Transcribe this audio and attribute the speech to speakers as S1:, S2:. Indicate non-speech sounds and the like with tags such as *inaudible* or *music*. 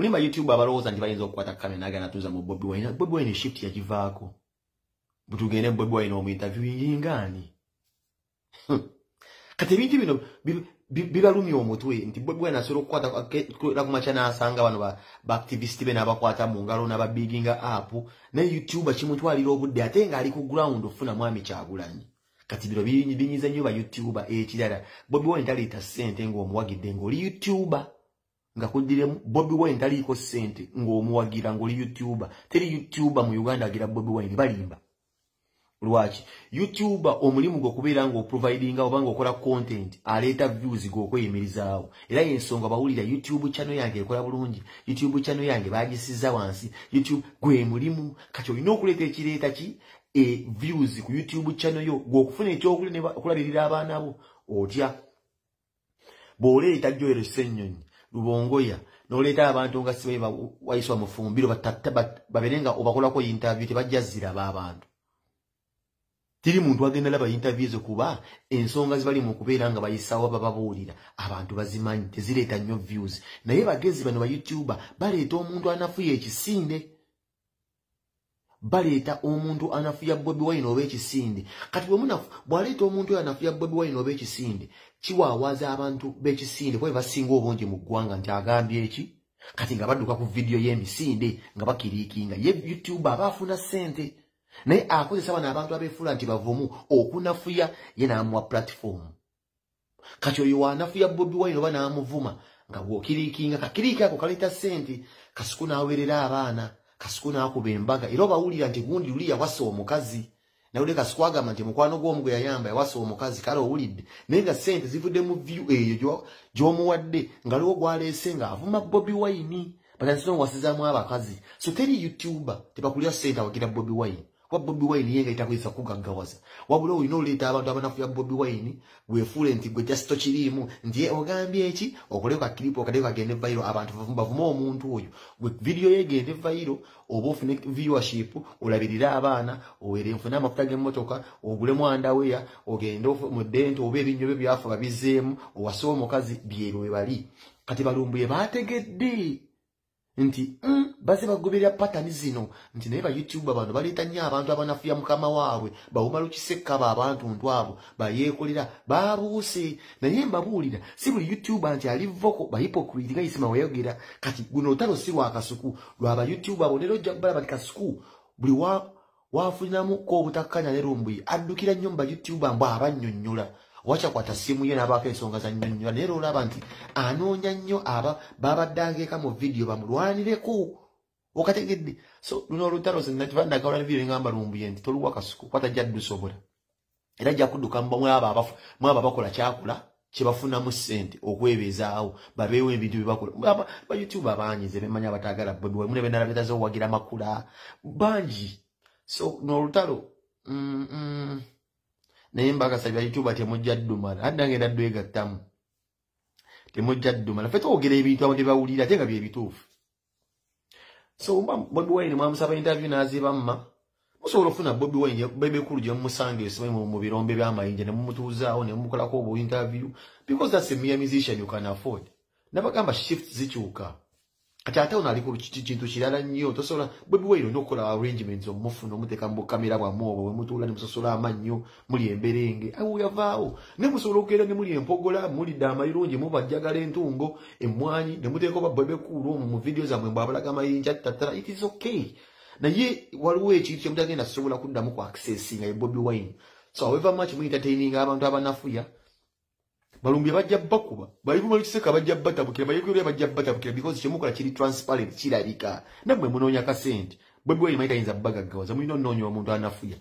S1: Mulimba YouTube abalowooza nti bayinza okukwata kamera n'agana tuza mu Bobi Wine. Bobi Wine shift yagivaako. Butugende Bobi Wine omu interview yingaani. *laughs* Kati ebintu bino bibalumya omutwe nti Bobi Wine asobola okukwata kukwata ku makya n'asanga bano ba activist be n'abakwata mu ngalo n'ababiginga app ne YouTube kimutwalira obudde ate ng'ali ku ground ofuna mwami Kyagulanyi. Kati bino binyiza nnyo ba YouTube ekirala. Bobi Wine taleeta ssente ng'omuwagidde ng'oli YouTuber. nga kujiremu Bobby Wine taliiko sente ng'omuwagira ng'oli YouTuber teri YouTuber mu Uganda agira Bobby Wine balimba lwaki YouTuber omulimu gw'okubeera ng'oprovidinga oba ng'okola content aleeta views g'okweyimirizaawo era y'ensonga bawulira YouTube channel yange ekola bulungi YouTube channel yange baagisizza wansi YouTube gwe mulimu kati olina okuleeta ekireeta ki e views ku YouTube channel yo gw'okufuna ekyokulabirira abaana bo otya bw'oleeta Joel Ssenyonyi rubongoya noleta abantu nga sibe wayiswa mufumbiro batatta baberenga obakolako interview tebajjazira abantu tiri muntu agenda laba interviews kuba ensonga zibali mu kubeera nga bayisawo bababuulira abantu bazimanyi tezireeta nnyo views naye bagezi bano ba youtuber baleeta omuntu anafuye ekisinde baleeta omuntu anafuya bobi wine oba ekisinde kati bwaleeta omuntu oyo anafuya bobi wine oba ekisinde kiwaawaza abantu b'ekisinde kuba basinga obungi mu ggwanga nti agambye eki kati nga badduka ku vidiyo y'emisinde nga bakiriikinga ye youtube aba afuna ssente naye akozesa bano abantu abeefuula nti bavumu okunafuya ye n'amuwa pulatifoomu kati oyo wanafuya bobi wine oba n'amuvuma nga bw'okiriikinga kakiriiki ako kaleeta ssente kasiku n'awerera abaana kasikuna akuba embaga era obawulira nti gundi luli yawasa omukazi naye ole kasiku agamba nti mukwano gw'omu gwe yayamba yawasa omukazi kale owulidde naye nga ssente zivudde mu vyu eyo gy'omuwadde nga liwo gwaleese ng'avuma bobi wayini batansinoowasizaamu abakazi so teri youtube tebakulya ssente awagira bobi wayini wabobi waini yenga itakuisa kugangawaza wabulo wino leta abantu abanafu ya bobi waini we fule nti gwe just tochirimu ndiye ogambye echi okoleka kilipo kadeka gende viral abantu vumba vumo omuntu oyo we video ye gende viral obofu ne viewership olabirira abana owere mfuna amafuta ge motoka ogule mwanda weya ogende ofu mudento obe binyo bebyafa babizemu owasomo kazi bielwe bali kati balumbuye bategedde nti mm, baze bagoberera patani zino nti naye ba youtube abantu baleeta nnyo abantu abanafuya mukama waabwe bawumalukisekkaba abantu ntw abo bayeekolera baabuuse naye mbabuulira si buli youtube nti ali voko bahipokriti nga isima weyogera kati guno otalo si lwakasuku lwaba youtube abo nera ojja kubala bati kasuku buli wafuniramuko obutakkanya ne rumbuyi addukira nnyo mu ba youtube mbw abannyonnyola wakyakwata simu ye nabako ensonga za nyonyola naye lwolaba nti anoonya nnyo aba babadde ageeka mu vidiyo bamulwanireku okategedde so luno olutalo zenakivandagala ne vidiyo ngamba lumbuye nti toluwa kasuku kwata jaddusobola era ja kudduka mwaba bakola kyakula kyebafunamu sente okwebezaawo babeewo ebintu byebakola bayoutube abanyize bemanyi abatagala bemune benalabetazowagira makula bangi so nolutalo mm -mm. naye mbakasabira kituba temujja ddumala adda ngenda ddwegattamu temujja ddumala fe twogera ebintu abo tebawulira ate nga bye bituufu so bobi wine mwamusaba intervyew naziba mma musobola ofuna bobi wine bebekulu gye mumusanga esimu mu birombe byamayinja ne mumutuuzaawo ne mumukolako obwo intervyew because thats a mere musician you can afford nabagamba shift zikyuka kati aliko kintu kirala nnyo tosobola bwebiwa ino nokola arrangements omufuna omuteka mu kamera bwamu obwo wemutuula nemusasola amannyo muli emberenge awo yavaawo ne musobola okeera ne muli empogola mulidde amairungi mubajjagala entungo emmwanyi nemuteeka oba bwebekuulu omwo mu vidiyo zammwe mbwabalaga amayinja tatala it is okay naye waliwo ekintu kyemutagenda sobola kuddamu ku accessi nga ye bobi wine so however much muintertaininga abantu abanafuya balumbye bajja bakuba balibumalikiseka bajja batabukira bayekerya bajja batabukira because kyemukola kiri transparent kirabika nammwe munoonya kasente bwe bwe mayita yinza bagaggawaza muyina onoonya omuntu anafuya